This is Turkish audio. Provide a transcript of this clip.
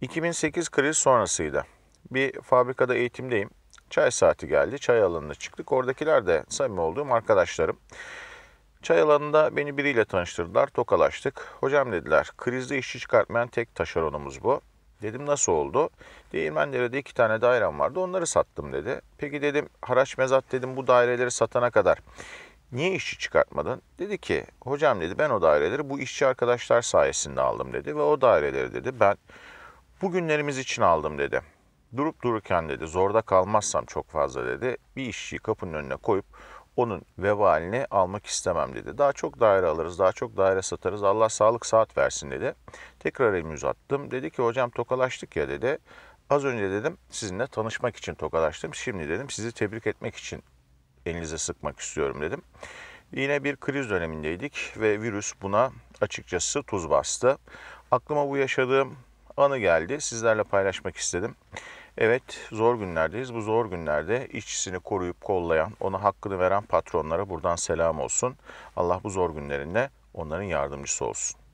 2008 kriz sonrasıydı. Bir fabrikada eğitimdeyim. Çay saati geldi. Çay alanına çıktık. Oradakiler de samimi olduğum arkadaşlarım. Çay alanında beni biriyle tanıştırdılar. Tokalaştık. Hocam dediler krizde işçi çıkartmayan tek taşeronumuz bu. Dedim nasıl oldu? Değirmenlere de iki tane dairem vardı onları sattım dedi. Peki dedim haraç mezat dedim bu daireleri satana kadar niye işçi çıkartmadın? Dedi ki hocam dedi ben o daireleri bu işçi arkadaşlar sayesinde aldım dedi ve o daireleri dedi ben Bugünlerimiz için aldım dedi. Durup dururken dedi zorda kalmazsam çok fazla dedi bir işçiyi kapının önüne koyup onun vebalini almak istemem dedi. Daha çok daire alırız, daha çok daire satarız. Allah sağlık saat versin dedi. Tekrar elimi uzattım. Dedi ki hocam tokalaştık ya dedi. Az önce dedim sizinle tanışmak için tokalaştım. Şimdi dedim sizi tebrik etmek için elinize sıkmak istiyorum dedim. Yine bir kriz dönemindeydik ve virüs buna açıkçası tuz bastı. Aklıma bu yaşadığım anı geldi. Sizlerle paylaşmak istedim. Evet zor günlerdeyiz. Bu zor günlerde işçisini koruyup kollayan, ona hakkını veren patronlara buradan selam olsun. Allah bu zor günlerinde onların yardımcısı olsun.